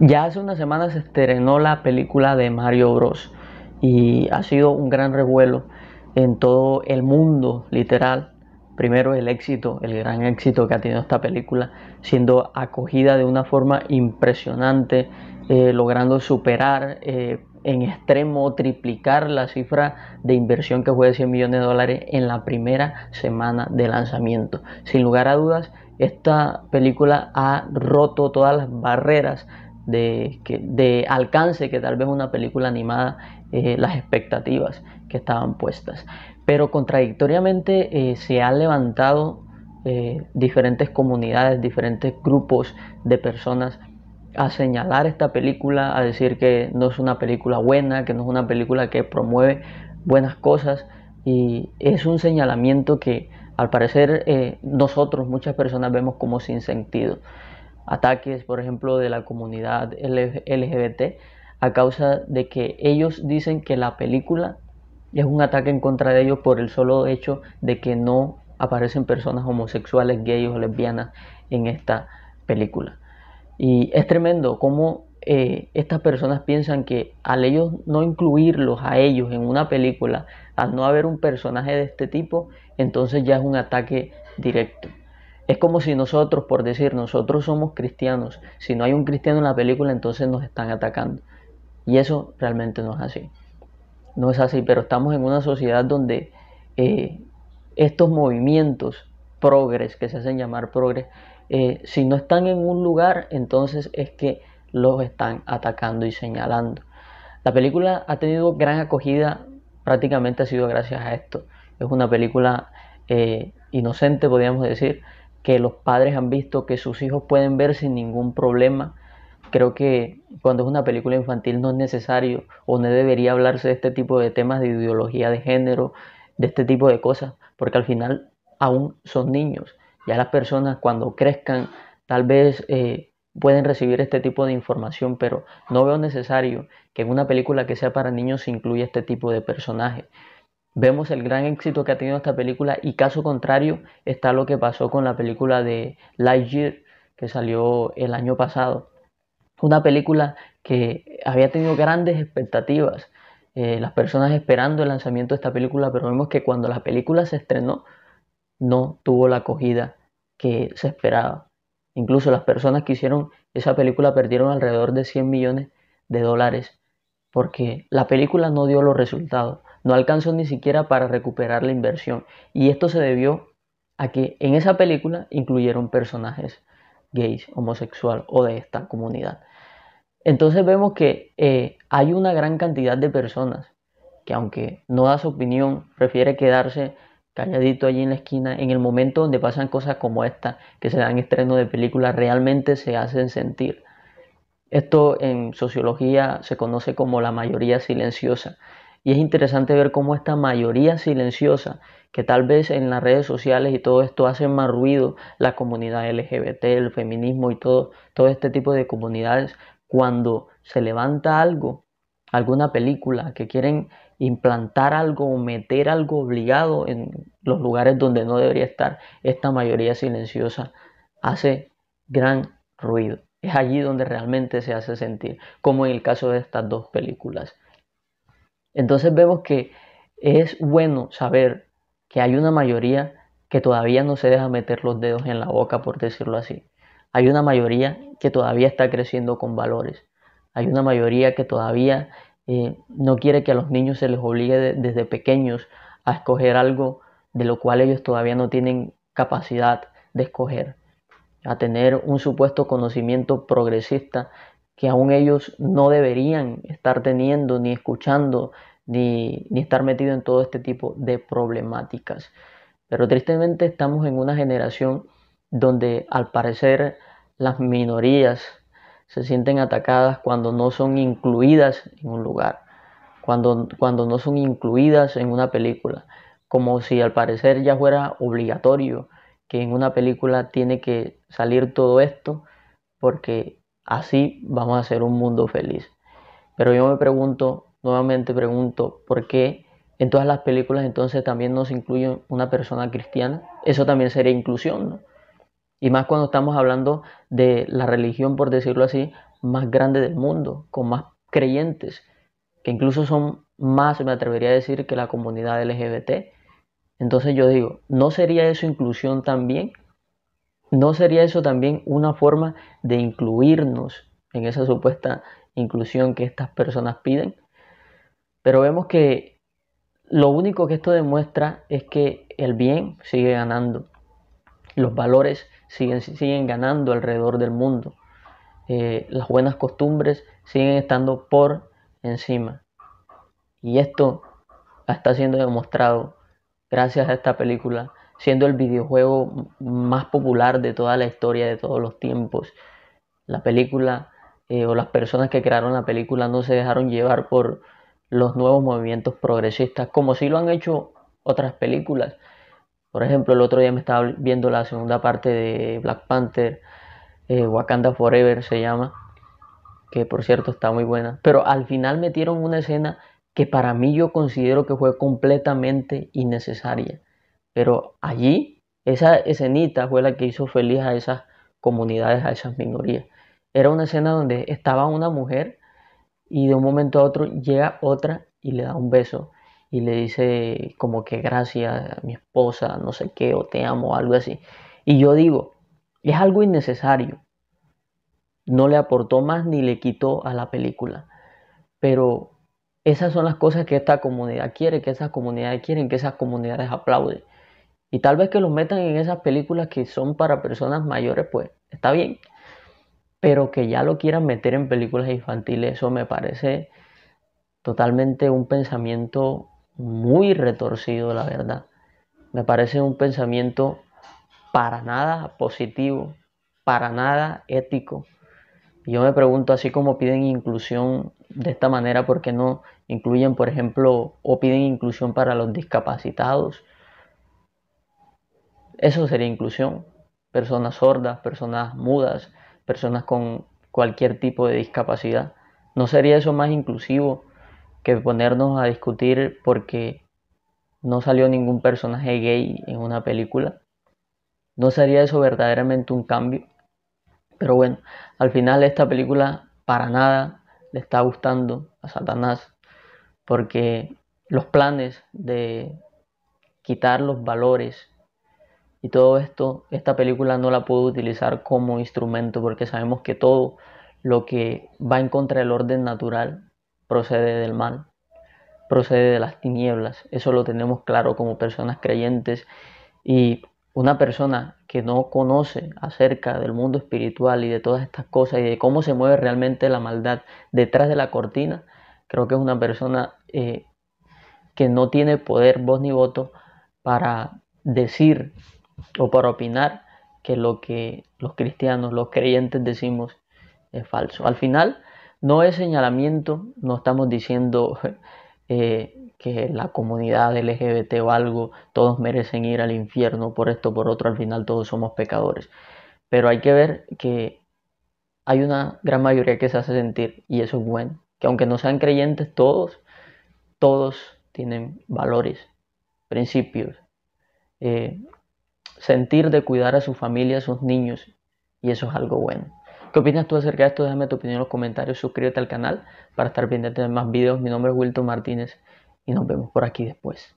Ya hace unas semanas se estrenó la película de Mario Bros. Y ha sido un gran revuelo en todo el mundo, literal. Primero el éxito, el gran éxito que ha tenido esta película, siendo acogida de una forma impresionante, eh, logrando superar eh, en extremo, triplicar la cifra de inversión que fue de 100 millones de dólares en la primera semana de lanzamiento. Sin lugar a dudas, esta película ha roto todas las barreras de, alcance que tal vez una película animada, eh, las expectativas que estaban puestas. Pero contradictoriamente eh, se han levantado eh, diferentes comunidades, diferentes grupos de personas a señalar esta película, a decir que no es una película buena, que no es una película que promueve buenas cosas. Y es un señalamiento que al parecer nosotros, muchas personas, vemos como sin sentido ataques, por ejemplo, de la comunidad LGBT a causa de que ellos dicen que la película es un ataque en contra de ellos por el solo hecho de que no aparecen personas homosexuales, gays o lesbianas en esta película. Y es tremendo cómo eh, estas personas piensan que al ellos no incluirlos a ellos en una película, al no haber un personaje de este tipo, entonces ya es un ataque directo. Es como si nosotros, por decir, nosotros somos cristianos, si no hay un cristiano en la película, entonces nos están atacando. Y eso realmente no es así. No es así, pero estamos en una sociedad donde eh, estos movimientos progres, que se hacen llamar progres, eh, si no están en un lugar, entonces es que los están atacando y señalando. La película ha tenido gran acogida, prácticamente ha sido gracias a esto. Es una película eh, inocente, podríamos decir, que los padres han visto que sus hijos pueden ver sin ningún problema. Creo que cuando es una película infantil no es necesario o no debería hablarse de este tipo de temas de ideología de género, de este tipo de cosas, porque al final aún son niños. Ya las personas cuando crezcan tal vez eh, pueden recibir este tipo de información, pero no veo necesario que en una película que sea para niños se incluya este tipo de personajes vemos el gran éxito que ha tenido esta película y caso contrario está lo que pasó con la película de Lightyear que salió el año pasado. Una película que había tenido grandes expectativas, eh, las personas esperando el lanzamiento de esta película, pero vemos que cuando la película se estrenó no tuvo la acogida que se esperaba. Incluso las personas que hicieron esa película perdieron alrededor de 100 millones de dólares porque la película no dio los resultados no alcanzó ni siquiera para recuperar la inversión. Y esto se debió a que en esa película incluyeron personajes gays, homosexual o de esta comunidad. Entonces vemos que eh, hay una gran cantidad de personas que aunque no da su opinión, prefiere quedarse calladito allí en la esquina, en el momento donde pasan cosas como esta, que se dan estreno de películas, realmente se hacen sentir. Esto en sociología se conoce como la mayoría silenciosa. Y es interesante ver cómo esta mayoría silenciosa, que tal vez en las redes sociales y todo esto hace más ruido, la comunidad LGBT, el feminismo y todo, todo este tipo de comunidades, cuando se levanta algo, alguna película, que quieren implantar algo o meter algo obligado en los lugares donde no debería estar, esta mayoría silenciosa hace gran ruido. Es allí donde realmente se hace sentir, como en el caso de estas dos películas. Entonces vemos que es bueno saber que hay una mayoría que todavía no se deja meter los dedos en la boca, por decirlo así. Hay una mayoría que todavía está creciendo con valores. Hay una mayoría que todavía eh, no quiere que a los niños se les obligue desde pequeños a escoger algo de lo cual ellos todavía no tienen capacidad de escoger. A tener un supuesto conocimiento progresista que aún ellos no deberían estar teniendo ni escuchando ni, estar metido en todo este tipo de problemáticas. Pero tristemente estamos en una generación donde al parecer las minorías se sienten atacadas cuando no son incluidas en un lugar, cuando, cuando no son incluidas en una película, como si al parecer ya fuera obligatorio que en una película tiene que salir todo esto, porque así vamos a hacer un mundo feliz. Pero yo me pregunto, nuevamente pregunto, ¿por qué en todas las películas entonces también nos incluye una persona cristiana? Eso también sería inclusión, ¿no? Y más cuando estamos hablando de la religión, por decirlo así, más grande del mundo, con más creyentes, que incluso son más, me atrevería a decir, que la comunidad LGBT. Entonces yo digo, ¿no sería eso inclusión también? ¿No sería eso también una forma de incluirnos en esa supuesta inclusión que estas personas piden? Pero vemos que lo único que esto demuestra es que el bien sigue ganando. Los valores siguen, siguen ganando alrededor del mundo. Eh, las buenas costumbres siguen estando por encima. Y esto está siendo demostrado gracias a esta película, siendo el videojuego más popular de toda la historia, de todos los tiempos. La película eh, o las personas que crearon la película no se dejaron llevar por los nuevos movimientos progresistas, como si lo han hecho otras películas. Por ejemplo, el otro día me estaba viendo la segunda parte de Black Panther, eh, Wakanda Forever se llama, que por cierto está muy buena. Pero al final metieron una escena que para mí yo considero que fue completamente innecesaria. Pero allí, esa escenita fue la que hizo feliz a esas comunidades, a esas minorías. Era una escena donde estaba una mujer y de un momento a otro llega otra y le da un beso y le dice como que gracias, mi esposa, no sé qué, o te amo, algo así. Y yo digo, es algo innecesario. No le aportó más ni le quitó a la película. Pero esas son las cosas que esta comunidad quiere, que esas comunidades quieren, que esas comunidades aplauden. Y tal vez que los metan en esas películas que son para personas mayores, pues está bien pero que ya lo quieran meter en películas infantiles, eso me parece totalmente un pensamiento muy retorcido, la verdad. Me parece un pensamiento para nada positivo, para nada ético. Yo me pregunto, así como piden inclusión de esta manera, ¿por qué no incluyen, por ejemplo, o piden inclusión para los discapacitados? Eso sería inclusión. Personas sordas, personas mudas, personas con cualquier tipo de discapacidad. ¿No sería eso más inclusivo que ponernos a discutir porque no salió ningún personaje gay en una película? ¿No sería eso verdaderamente un cambio? Pero bueno, al final esta película para nada le está gustando a Satanás porque los planes de quitar los valores y todo esto, esta película no la puedo utilizar como instrumento porque sabemos que todo lo que va en contra del orden natural procede del mal, procede de las tinieblas. Eso lo tenemos claro como personas creyentes. Y una persona que no conoce acerca del mundo espiritual y de todas estas cosas y de cómo se mueve realmente la maldad detrás de la cortina, creo que es una persona eh, que no tiene poder, voz ni voto para decir o para opinar que lo que los cristianos, los creyentes decimos es falso. Al final, no es señalamiento, no estamos diciendo eh, que la comunidad LGBT o algo, todos merecen ir al infierno por esto, por otro, al final todos somos pecadores. Pero hay que ver que hay una gran mayoría que se hace sentir, y eso es bueno, que aunque no sean creyentes todos, todos tienen valores, principios, eh, sentir de cuidar a su familia, a sus niños, y eso es algo bueno. ¿Qué opinas tú acerca de esto? Déjame tu opinión en los comentarios, suscríbete al canal para estar pendiente de más videos. Mi nombre es Wilton Martínez y nos vemos por aquí después.